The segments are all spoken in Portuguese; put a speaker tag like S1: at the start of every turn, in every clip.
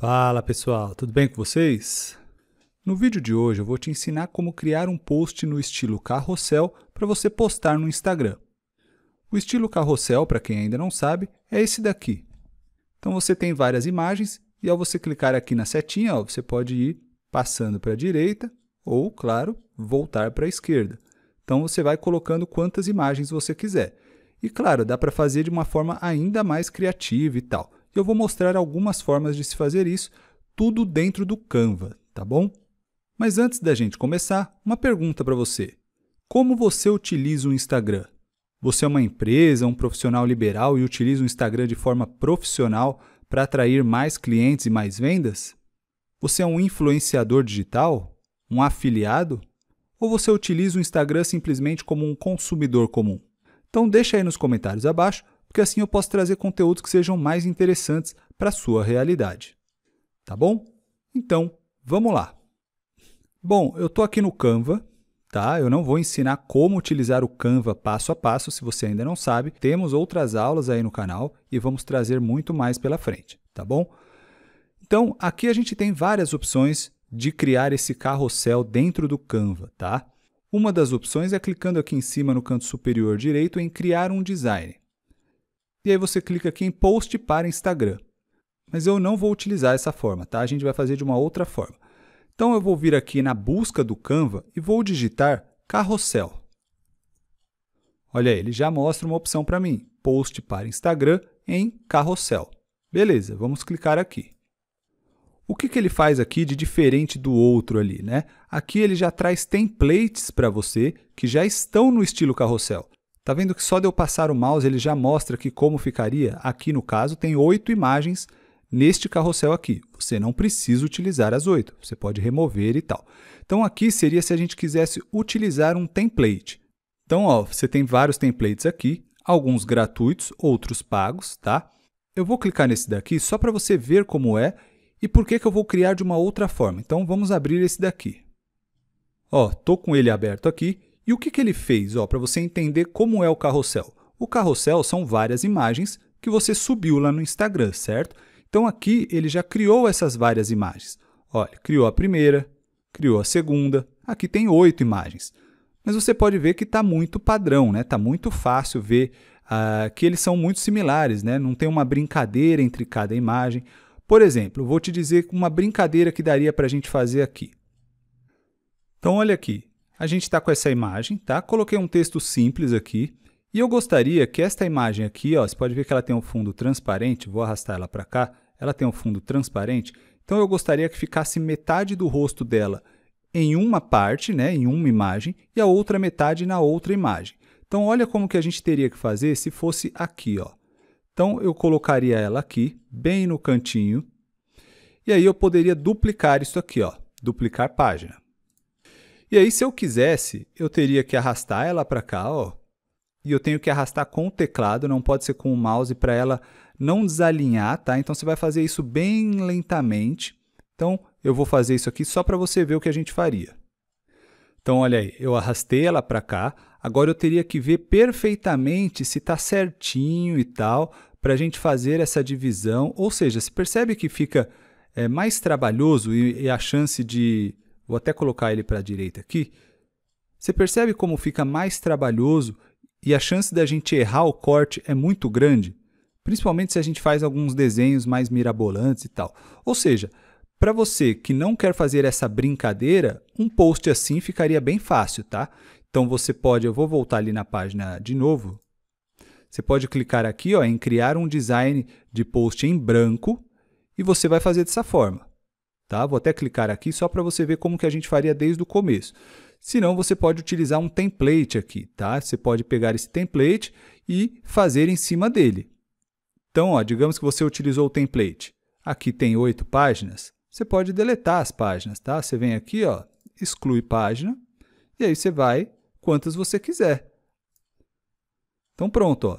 S1: Fala pessoal, tudo bem com vocês? No vídeo de hoje eu vou te ensinar como criar um post no estilo carrossel para você postar no Instagram. O estilo carrossel, para quem ainda não sabe, é esse daqui. Então você tem várias imagens e ao você clicar aqui na setinha, ó, você pode ir passando para a direita ou, claro, voltar para a esquerda. Então você vai colocando quantas imagens você quiser. E claro, dá para fazer de uma forma ainda mais criativa e tal e eu vou mostrar algumas formas de se fazer isso, tudo dentro do Canva, tá bom? Mas antes da gente começar, uma pergunta para você. Como você utiliza o Instagram? Você é uma empresa, um profissional liberal e utiliza o Instagram de forma profissional para atrair mais clientes e mais vendas? Você é um influenciador digital? Um afiliado? Ou você utiliza o Instagram simplesmente como um consumidor comum? Então deixa aí nos comentários abaixo porque assim eu posso trazer conteúdos que sejam mais interessantes para a sua realidade. Tá bom? Então, vamos lá. Bom, eu estou aqui no Canva, tá? Eu não vou ensinar como utilizar o Canva passo a passo, se você ainda não sabe. Temos outras aulas aí no canal e vamos trazer muito mais pela frente, tá bom? Então, aqui a gente tem várias opções de criar esse carrossel dentro do Canva, tá? Uma das opções é clicando aqui em cima no canto superior direito em criar um design. E aí você clica aqui em Post para Instagram. Mas eu não vou utilizar essa forma, tá? A gente vai fazer de uma outra forma. Então eu vou vir aqui na busca do Canva e vou digitar carrossel. Olha, aí, ele já mostra uma opção para mim, post para Instagram em carrossel. Beleza, vamos clicar aqui. O que, que ele faz aqui de diferente do outro ali, né? Aqui ele já traz templates para você que já estão no estilo carrossel. Tá vendo que só de eu passar o mouse ele já mostra que como ficaria? Aqui no caso tem oito imagens neste carrossel aqui. Você não precisa utilizar as oito, você pode remover e tal. Então aqui seria se a gente quisesse utilizar um template. Então ó, você tem vários templates aqui, alguns gratuitos, outros pagos, tá? Eu vou clicar nesse daqui só para você ver como é e por que, que eu vou criar de uma outra forma. Então vamos abrir esse daqui. Ó, tô com ele aberto aqui e o que, que ele fez para você entender como é o carrossel? O carrossel são várias imagens que você subiu lá no Instagram, certo? Então aqui ele já criou essas várias imagens. Olha, criou a primeira, criou a segunda, aqui tem oito imagens. Mas você pode ver que está muito padrão, né? Está muito fácil ver ah, que eles são muito similares, né? Não tem uma brincadeira entre cada imagem. Por exemplo, vou te dizer uma brincadeira que daria para a gente fazer aqui. Então olha aqui, a gente está com essa imagem, tá? Coloquei um texto simples aqui. E eu gostaria que esta imagem aqui, ó, você pode ver que ela tem um fundo transparente, vou arrastar ela para cá, ela tem um fundo transparente. Então eu gostaria que ficasse metade do rosto dela em uma parte, né, em uma imagem, e a outra metade na outra imagem. Então olha como que a gente teria que fazer se fosse aqui, ó. Então eu colocaria ela aqui, bem no cantinho. E aí eu poderia duplicar isso aqui, ó, duplicar página. E aí, se eu quisesse, eu teria que arrastar ela para cá, ó. E eu tenho que arrastar com o teclado, não pode ser com o mouse, para ela não desalinhar, tá? Então, você vai fazer isso bem lentamente. Então, eu vou fazer isso aqui só para você ver o que a gente faria. Então, olha aí, eu arrastei ela para cá. Agora, eu teria que ver perfeitamente se está certinho e tal, para a gente fazer essa divisão. Ou seja, se percebe que fica é, mais trabalhoso e, e a chance de Vou até colocar ele para a direita aqui. Você percebe como fica mais trabalhoso e a chance da gente errar o corte é muito grande, principalmente se a gente faz alguns desenhos mais mirabolantes e tal. Ou seja, para você que não quer fazer essa brincadeira, um post assim ficaria bem fácil, tá? Então você pode, eu vou voltar ali na página de novo. Você pode clicar aqui ó, em criar um design de post em branco e você vai fazer dessa forma. Tá? Vou até clicar aqui só para você ver como que a gente faria desde o começo. Se não, você pode utilizar um template aqui. Tá? Você pode pegar esse template e fazer em cima dele. Então, ó, digamos que você utilizou o template. Aqui tem oito páginas. Você pode deletar as páginas. Tá? Você vem aqui, ó, exclui página, e aí você vai quantas você quiser. Então, pronto. Ó.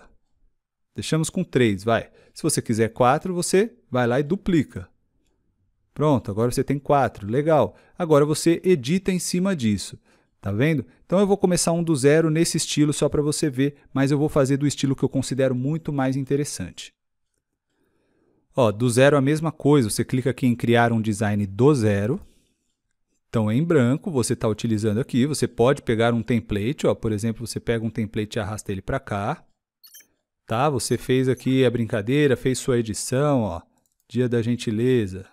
S1: Deixamos com três, vai. Se você quiser quatro, você vai lá e duplica. Pronto, agora você tem quatro. Legal. Agora você edita em cima disso. Tá vendo? Então eu vou começar um do zero nesse estilo só para você ver, mas eu vou fazer do estilo que eu considero muito mais interessante. Ó, do zero a mesma coisa, você clica aqui em criar um design do zero. Então em branco você está utilizando aqui, você pode pegar um template, ó, por exemplo, você pega um template e arrasta ele para cá. Tá? Você fez aqui a brincadeira, fez sua edição, ó, dia da gentileza.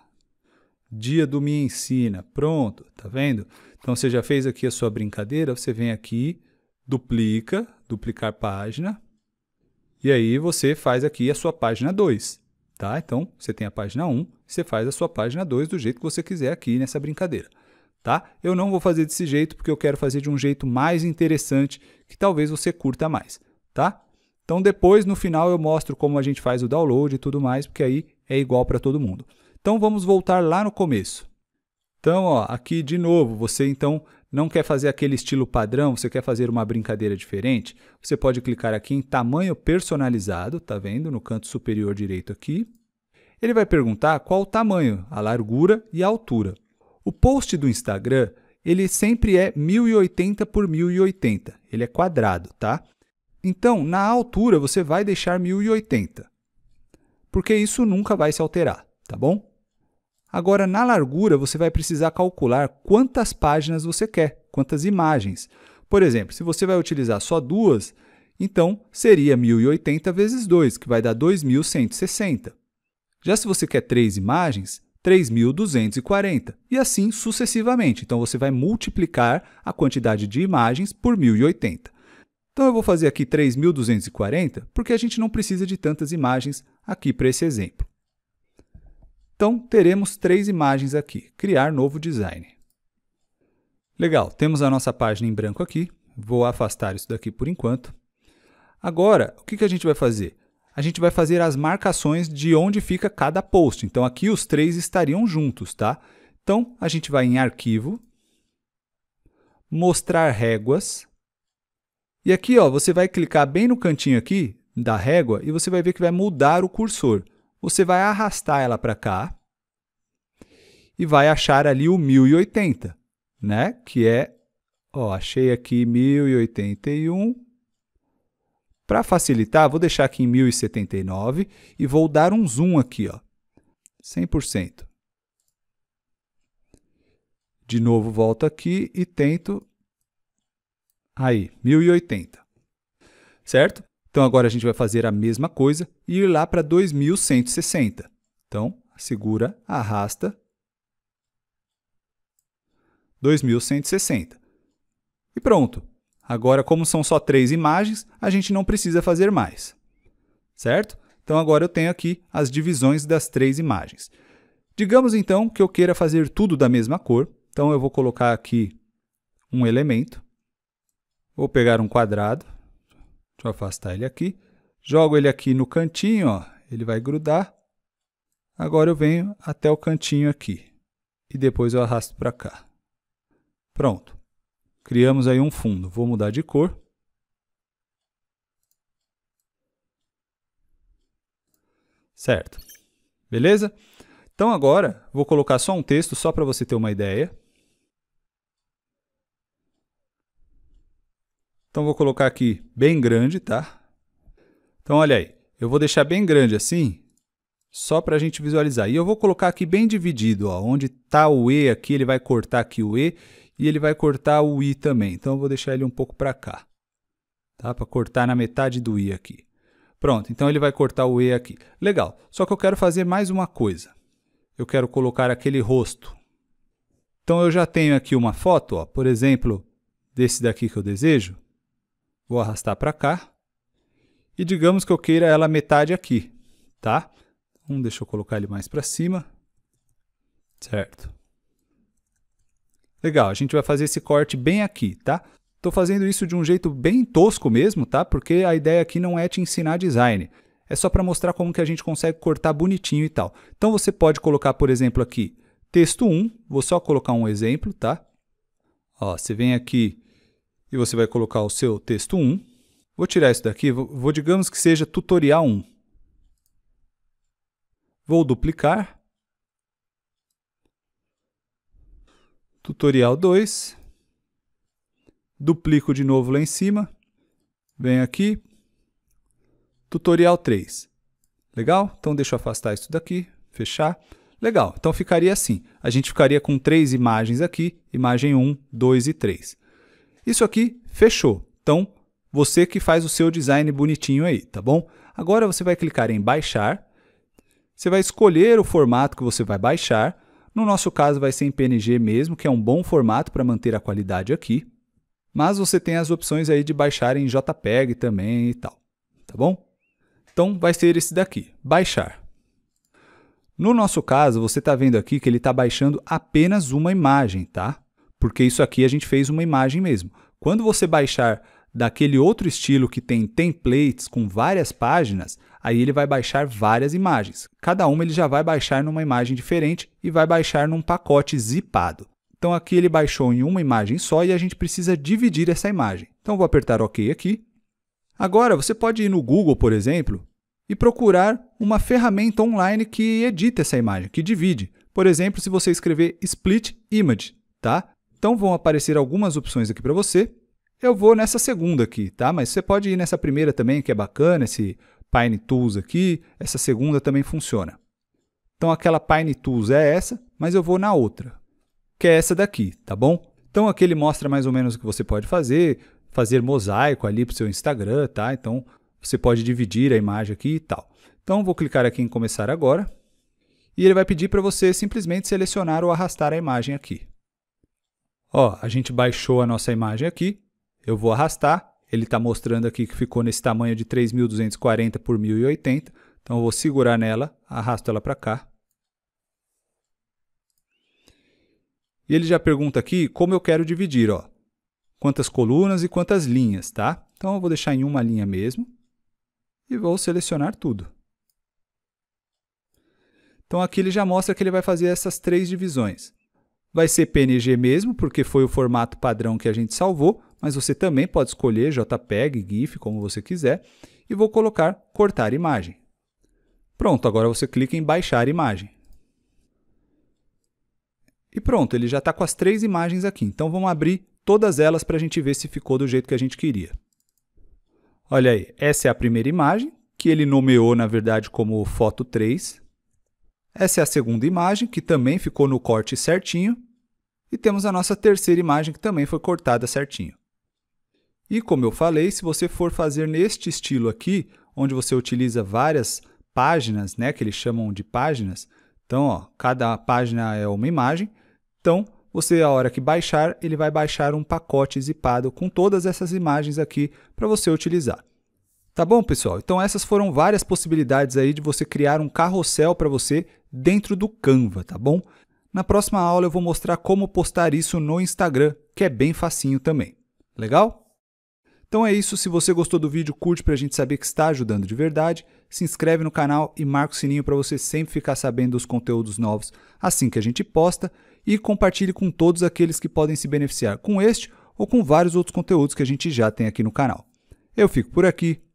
S1: Dia do Me Ensina. Pronto, tá vendo? Então você já fez aqui a sua brincadeira, você vem aqui, duplica, duplicar página. E aí você faz aqui a sua página 2, tá? Então você tem a página 1, você faz a sua página 2 do jeito que você quiser aqui nessa brincadeira, tá? Eu não vou fazer desse jeito porque eu quero fazer de um jeito mais interessante que talvez você curta mais, tá? Então depois no final eu mostro como a gente faz o download e tudo mais, porque aí é igual para todo mundo. Então vamos voltar lá no começo. Então, ó, aqui de novo, você então não quer fazer aquele estilo padrão, você quer fazer uma brincadeira diferente, você pode clicar aqui em tamanho personalizado, tá vendo? No canto superior direito aqui. Ele vai perguntar qual o tamanho, a largura e a altura. O post do Instagram, ele sempre é 1080 por 1080, ele é quadrado, tá? Então, na altura você vai deixar 1080, porque isso nunca vai se alterar, tá bom? Agora, na largura, você vai precisar calcular quantas páginas você quer, quantas imagens. Por exemplo, se você vai utilizar só duas, então seria 1080 vezes 2, que vai dar 2160. Já se você quer três imagens, 3.240, e assim sucessivamente. Então, você vai multiplicar a quantidade de imagens por 1080. Então, eu vou fazer aqui 3.240, porque a gente não precisa de tantas imagens aqui para esse exemplo. Então, teremos três imagens aqui. Criar novo design. Legal, temos a nossa página em branco aqui. Vou afastar isso daqui por enquanto. Agora, o que, que a gente vai fazer? A gente vai fazer as marcações de onde fica cada post. Então, aqui os três estariam juntos, tá? Então, a gente vai em Arquivo, Mostrar Réguas. E aqui, ó, você vai clicar bem no cantinho aqui da régua e você vai ver que vai mudar o cursor você vai arrastar ela para cá e vai achar ali o 1080, né? Que é, ó, achei aqui 1081. Para facilitar, vou deixar aqui em 1079 e vou dar um zoom aqui, ó. 100%. De novo, volto aqui e tento. Aí, 1080. Certo? Então agora a gente vai fazer a mesma coisa e ir lá para 2160. Então, segura, arrasta. 2160. E pronto. Agora, como são só três imagens, a gente não precisa fazer mais. Certo? Então agora eu tenho aqui as divisões das três imagens. Digamos então que eu queira fazer tudo da mesma cor. Então eu vou colocar aqui um elemento. Vou pegar um quadrado Deixa eu afastar ele aqui. Jogo ele aqui no cantinho, ó. Ele vai grudar. Agora eu venho até o cantinho aqui. E depois eu arrasto para cá. Pronto. Criamos aí um fundo. Vou mudar de cor. Certo. Beleza? Então agora vou colocar só um texto só para você ter uma ideia. Então vou colocar aqui bem grande, tá? Então olha aí, eu vou deixar bem grande assim, só para a gente visualizar. E eu vou colocar aqui bem dividido, ó, onde está o E aqui, ele vai cortar aqui o E e ele vai cortar o I também. Então eu vou deixar ele um pouco para cá, tá? Para cortar na metade do I aqui. Pronto, então ele vai cortar o E aqui. Legal, só que eu quero fazer mais uma coisa. Eu quero colocar aquele rosto. Então eu já tenho aqui uma foto, ó, por exemplo, desse daqui que eu desejo. Vou arrastar para cá. E digamos que eu queira ela metade aqui, tá? Um, então, deixa eu colocar ele mais para cima. Certo. Legal, a gente vai fazer esse corte bem aqui, tá? Estou fazendo isso de um jeito bem tosco mesmo, tá? Porque a ideia aqui não é te ensinar design. É só para mostrar como que a gente consegue cortar bonitinho e tal. Então você pode colocar, por exemplo, aqui texto 1. Vou só colocar um exemplo, tá? Ó, você vem aqui e você vai colocar o seu texto 1. Vou tirar isso daqui, vou, vou digamos que seja tutorial 1. Vou duplicar. Tutorial 2. Duplico de novo lá em cima. Venho aqui. Tutorial 3. Legal? Então deixa eu afastar isso daqui, fechar. Legal, então ficaria assim. A gente ficaria com três imagens aqui, imagem 1, 2 e 3. Isso aqui fechou. Então, você que faz o seu design bonitinho aí, tá bom? Agora você vai clicar em baixar. Você vai escolher o formato que você vai baixar. No nosso caso vai ser em PNG mesmo, que é um bom formato para manter a qualidade aqui. Mas você tem as opções aí de baixar em JPEG também e tal, tá bom? Então vai ser esse daqui, baixar. No nosso caso, você está vendo aqui que ele está baixando apenas uma imagem, tá? porque isso aqui a gente fez uma imagem mesmo. Quando você baixar daquele outro estilo que tem templates com várias páginas, aí ele vai baixar várias imagens. Cada uma ele já vai baixar numa imagem diferente e vai baixar num pacote zipado. Então aqui ele baixou em uma imagem só e a gente precisa dividir essa imagem. Então vou apertar OK aqui. Agora você pode ir no Google, por exemplo, e procurar uma ferramenta online que edita essa imagem, que divide. Por exemplo, se você escrever Split Image, tá? Então vão aparecer algumas opções aqui para você. Eu vou nessa segunda aqui, tá? Mas você pode ir nessa primeira também, que é bacana, esse Pine Tools aqui. Essa segunda também funciona. Então aquela Pine Tools é essa, mas eu vou na outra, que é essa daqui, tá bom? Então aqui ele mostra mais ou menos o que você pode fazer, fazer mosaico ali para o seu Instagram, tá? Então você pode dividir a imagem aqui e tal. Então vou clicar aqui em começar agora e ele vai pedir para você simplesmente selecionar ou arrastar a imagem aqui. Ó, a gente baixou a nossa imagem aqui, eu vou arrastar, ele está mostrando aqui que ficou nesse tamanho de 3240 por 1080, então eu vou segurar nela, arrasto ela para cá. E ele já pergunta aqui como eu quero dividir, ó. Quantas colunas e quantas linhas, tá? Então eu vou deixar em uma linha mesmo e vou selecionar tudo. Então aqui ele já mostra que ele vai fazer essas três divisões. Vai ser PNG mesmo, porque foi o formato padrão que a gente salvou, mas você também pode escolher JPEG, GIF, como você quiser, e vou colocar cortar imagem. Pronto, agora você clica em baixar imagem. E pronto, ele já está com as três imagens aqui, então vamos abrir todas elas para a gente ver se ficou do jeito que a gente queria. Olha aí, essa é a primeira imagem, que ele nomeou, na verdade, como foto 3. Essa é a segunda imagem, que também ficou no corte certinho. E temos a nossa terceira imagem, que também foi cortada certinho. E como eu falei, se você for fazer neste estilo aqui, onde você utiliza várias páginas, né, que eles chamam de páginas, então, ó, cada página é uma imagem, então você, a hora que baixar, ele vai baixar um pacote zipado com todas essas imagens aqui para você utilizar. Tá bom, pessoal? Então essas foram várias possibilidades aí de você criar um carrossel para você dentro do Canva, tá bom? Na próxima aula eu vou mostrar como postar isso no Instagram, que é bem facinho também. Legal? Então é isso, se você gostou do vídeo, curte para a gente saber que está ajudando de verdade, se inscreve no canal e marca o sininho para você sempre ficar sabendo dos conteúdos novos assim que a gente posta e compartilhe com todos aqueles que podem se beneficiar com este ou com vários outros conteúdos que a gente já tem aqui no canal. Eu fico por aqui,